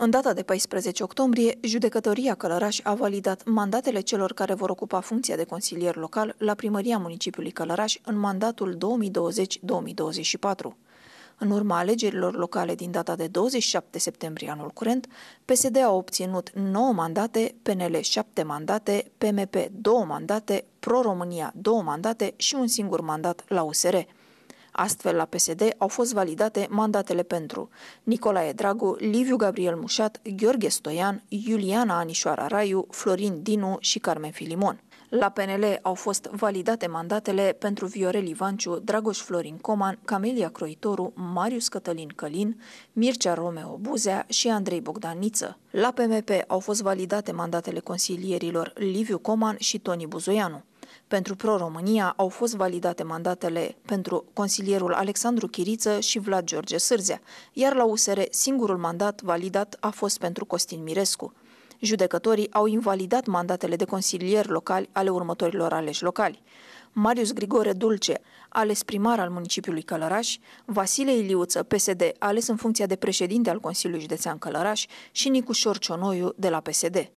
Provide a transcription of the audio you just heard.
În data de 14 octombrie, judecătoria Călăraș a validat mandatele celor care vor ocupa funcția de consilier local la primăria municipiului Călăraș în mandatul 2020-2024. În urma alegerilor locale din data de 27 septembrie anul curent, PSD a obținut 9 mandate, PNL 7 mandate, PMP 2 mandate, Pro-România 2 mandate și un singur mandat la USR. Astfel, la PSD au fost validate mandatele pentru Nicolae Dragu, Liviu Gabriel Mușat, Gheorghe Stoian, Iuliana Anișoara Raiu, Florin Dinu și Carmen Filimon. La PNL au fost validate mandatele pentru Viorel Ivanciu, Dragoș Florin Coman, Camelia Croitoru, Marius Cătălin Călin, Mircea Romeo Buzea și Andrei Bogdaniță. La PMP au fost validate mandatele consilierilor Liviu Coman și Toni Buzoianu. Pentru Pro-România au fost validate mandatele pentru consilierul Alexandru Chiriță și Vlad George Sârzea, iar la USR singurul mandat validat a fost pentru Costin Mirescu. Judecătorii au invalidat mandatele de consilieri locali ale următorilor aleși locali. Marius Grigore Dulce, ales primar al municipiului Călăraș, Vasile Iliuță, PSD, ales în funcția de președinte al Consiliului Județean Călăraș și Nicușor Cionoiu de la PSD.